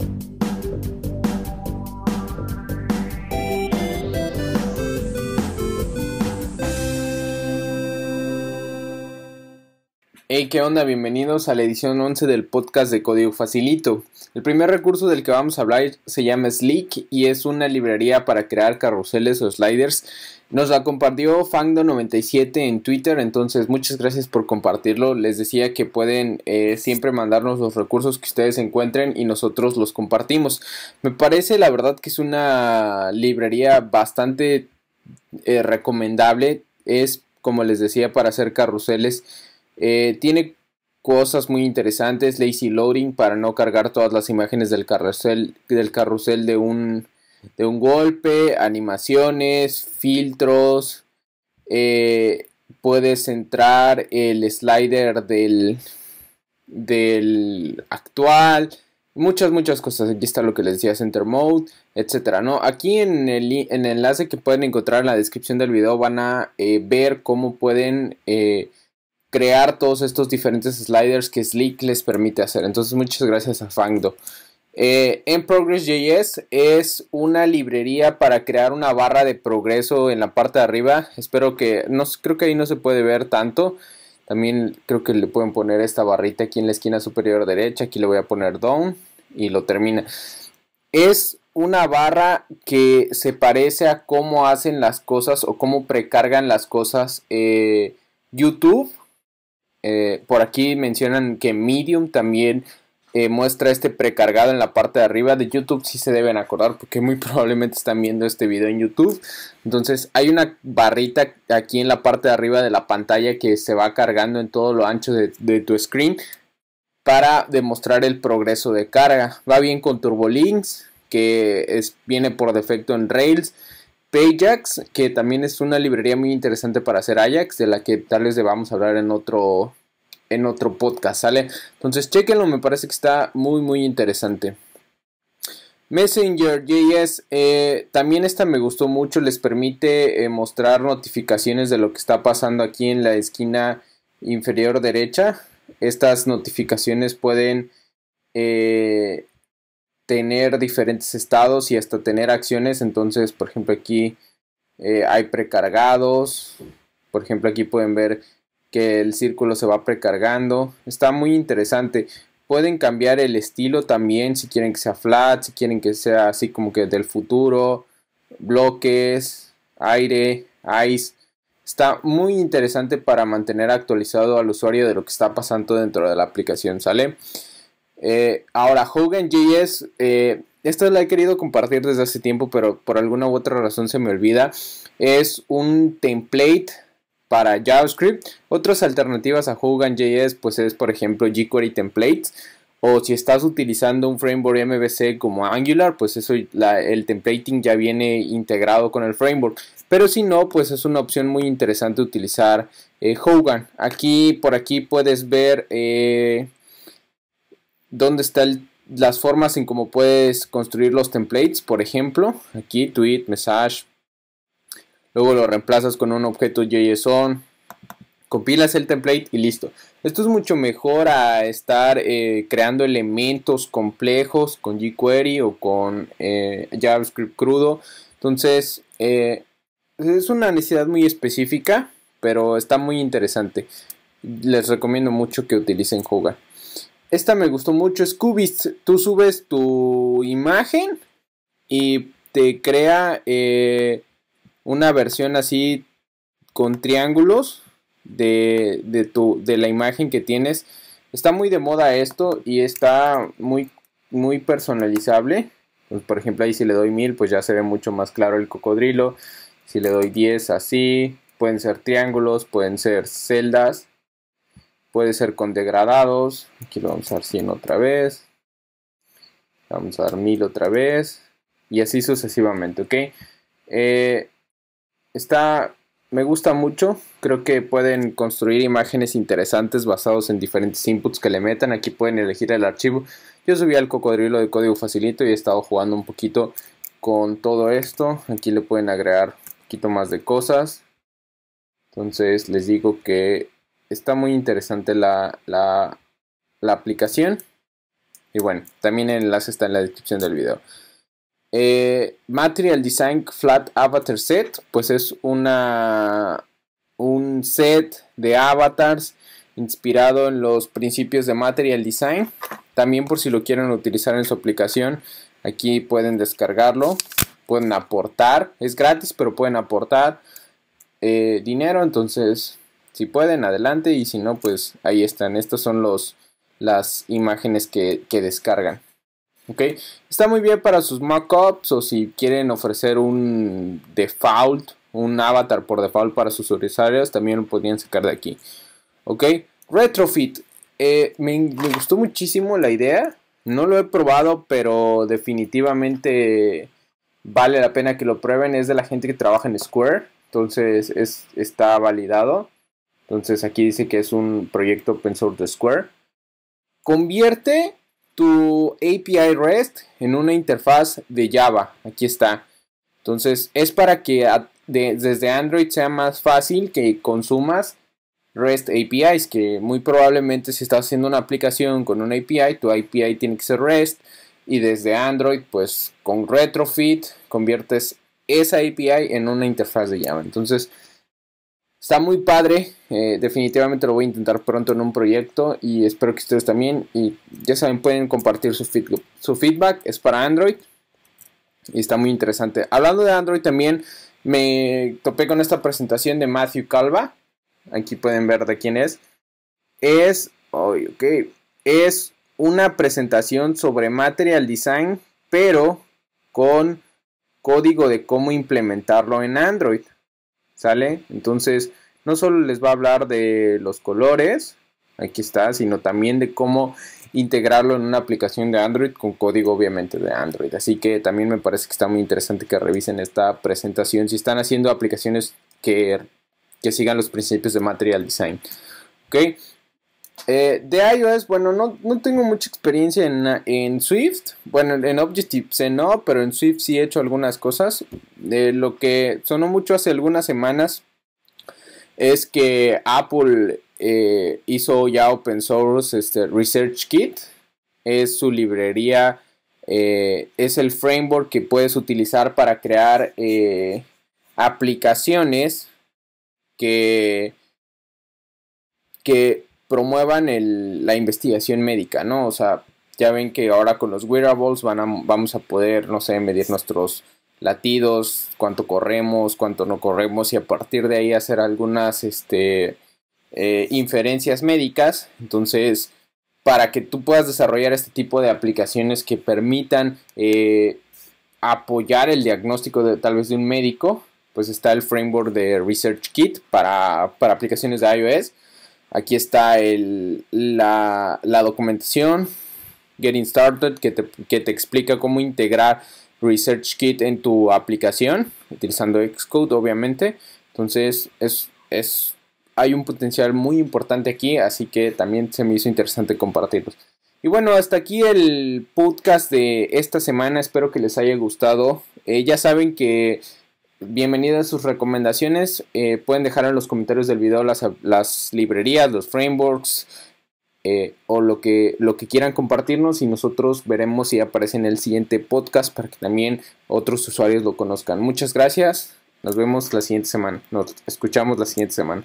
Thank you Hey, ¿qué onda? Bienvenidos a la edición 11 del podcast de Código Facilito. El primer recurso del que vamos a hablar se llama Slick y es una librería para crear carruseles o sliders. Nos la compartió Fangdo97 en Twitter, entonces muchas gracias por compartirlo. Les decía que pueden eh, siempre mandarnos los recursos que ustedes encuentren y nosotros los compartimos. Me parece la verdad que es una librería bastante eh, recomendable. Es, como les decía, para hacer carruseles eh, tiene cosas muy interesantes, lazy loading para no cargar todas las imágenes del carrusel, del carrusel de, un, de un golpe, animaciones, filtros. Eh, puedes entrar el slider del, del actual. Muchas, muchas cosas. Aquí está lo que les decía, Center Mode, etcétera, ¿no? Aquí en el, enlace que pueden encontrar en la descripción del video van a eh, ver cómo pueden crear todos estos diferentes sliders que Slick les permite hacer. Entonces muchas gracias a Fangdo. Eh, en es una librería para crear una barra de progreso en la parte de arriba. Espero que, no, creo que ahí no se puede ver tanto. También creo que le pueden poner esta barrita aquí en la esquina superior derecha. Aquí le voy a poner down y lo termina. Es una barra que se parece a cómo hacen las cosas o cómo precargan las cosas eh, YouTube eh, por aquí mencionan que Medium también eh, muestra este precargado en la parte de arriba de YouTube. Si se deben acordar porque muy probablemente están viendo este video en YouTube. Entonces hay una barrita aquí en la parte de arriba de la pantalla que se va cargando en todo lo ancho de, tu screen para demostrar el progreso de carga. Va bien con TurboLinks que viene por defecto en Rails Payjax que también es una librería muy interesante para hacer Ajax, de la que tal vez debamos hablar en otro, en otro podcast, ¿sale? Entonces, chequenlo, me parece que está muy, muy interesante. Messenger.js, eh, también esta me gustó mucho, les permite eh, mostrar notificaciones de lo que está pasando aquí en la esquina inferior derecha. Estas notificaciones pueden eh, tener diferentes estados y hasta tener acciones. Entonces, por ejemplo, aquí eh, hay precargados. Por ejemplo, aquí pueden ver que el círculo se va precargando. Está muy interesante. Pueden cambiar el estilo también si quieren que sea flat, si quieren que sea así como que del futuro. Bloques, aire, ice. Está muy interesante para mantener actualizado al usuario de lo que está pasando dentro de la aplicación, ¿sale? Eh, ahora, Hogan JS, eh, esta la he querido compartir desde hace tiempo, pero por alguna u otra razón se me olvida. Es un template para JavaScript. Otras alternativas a Hogan pues es por ejemplo jQuery templates. O si estás utilizando un framework MVC como Angular, pues eso, el templating ya viene integrado con el framework. Pero si no, pues es una opción muy interesante utilizar eh, Hogan. Aquí, por aquí puedes ver dónde están las formas en cómo puedes construir los templates, por ejemplo, aquí tweet, message, luego lo reemplazas con un objeto JSON, compilas el template y listo. Esto es mucho mejor a estar eh, creando elementos complejos con jQuery o con eh, JavaScript crudo. Entonces, eh, es una necesidad muy específica, pero está muy interesante. Les recomiendo mucho que utilicen Joga. Esta me gustó mucho, es Tú subes tu imagen y te crea eh, una versión así con triángulos de, tu, de la imagen que tienes. Está muy de moda esto y está muy, muy personalizable. Pues, por ejemplo, ahí si le doy 1000, pues ya se ve mucho más claro el cocodrilo. Si le doy 10, así. Pueden ser triángulos, pueden ser celdas puede ser con degradados. Aquí lo vamos a dar 100 otra vez. Vamos a dar 1000 otra vez. Y así sucesivamente, ¿ok? Eh, está, me gusta mucho. Creo que pueden construir imágenes interesantes basados en diferentes inputs que le metan. Aquí pueden elegir el archivo. Yo subí al cocodrilo de código facilito y he estado jugando un poquito con todo esto. Aquí le pueden agregar un poquito más de cosas. Entonces les digo que está muy interesante la, aplicación. Y bueno, también el enlace está en la descripción del video. Eh, Material Design Flat Avatar Set, pues es una un set de avatars inspirado en los principios de Material Design. También por si lo quieren utilizar en su aplicación, aquí pueden descargarlo, pueden aportar, es gratis, pero pueden aportar eh, dinero, entonces si pueden, adelante y si no, pues ahí están. Estas son los, las imágenes que, descargan. ¿Ok? Está muy bien para sus mockups o si quieren ofrecer un default, un avatar por default para sus usuarios, también lo podrían sacar de aquí. ¿Ok? Retrofit. Eh, me, gustó muchísimo la idea. No lo he probado, pero definitivamente vale la pena que lo prueben. Es de la gente que trabaja en Square. Entonces es, está validado. Entonces aquí dice que es un proyecto open source de Square. Convierte tu API REST en una interfaz de Java. Aquí está. Entonces es para que desde Android sea más fácil que consumas REST APIs, que muy probablemente si estás haciendo una aplicación con una API, tu API tiene que ser REST y desde Android, pues con Retrofit conviertes esa API en una interfaz de Java. Entonces, Está muy padre, eh, definitivamente lo voy a intentar pronto en un proyecto y espero que ustedes también. Y ya saben, pueden compartir su, feed su feedback, es para Android y está muy interesante. Hablando de Android también, me topé con esta presentación de Matthew Calva. Aquí pueden ver de quién es. Es, oh, ok es una presentación sobre Material Design, pero con código de cómo implementarlo en Android. ¿Sale? Entonces, no solo les va a hablar de los colores, aquí está, sino también de cómo integrarlo en una aplicación de Android con código obviamente de Android. Así que también me parece que está muy interesante que revisen esta presentación si están haciendo aplicaciones que, que sigan los principios de Material Design. ¿Okay? Eh, de iOS, bueno, no, tengo mucha experiencia en, Swift. Bueno, en Objective-C no, pero en Swift sí he hecho algunas cosas. Eh, lo que sonó mucho hace algunas semanas es que Apple eh, hizo ya open source este, Research Kit. Es su librería, es el framework que puedes utilizar para crear aplicaciones que que promuevan la investigación médica, ¿no? O sea, ya ven que ahora con los wearables van a, vamos a poder, no sé, medir nuestros latidos, cuánto corremos, cuánto no corremos y a partir de ahí hacer algunas este, eh, inferencias médicas. Entonces, para que tú puedas desarrollar este tipo de aplicaciones que permitan eh, apoyar el diagnóstico de, tal vez de un médico, pues está el framework de Research Kit para, para aplicaciones de iOS Aquí está la, documentación Getting Started que te, explica cómo integrar Research Kit en tu aplicación, utilizando Xcode obviamente. Entonces es, hay un potencial muy importante aquí, así que también se me hizo interesante compartirlos. Y bueno, hasta aquí el podcast de esta semana. Espero que les haya gustado. Eh, ya saben que bienvenidas sus recomendaciones. Eh, pueden dejar en los comentarios del video las, librerías, los frameworks eh, o lo que, lo que quieran compartirnos y nosotros veremos si aparece en el siguiente podcast para que también otros usuarios lo conozcan. Muchas gracias. Nos vemos la siguiente semana. Nos escuchamos la siguiente semana.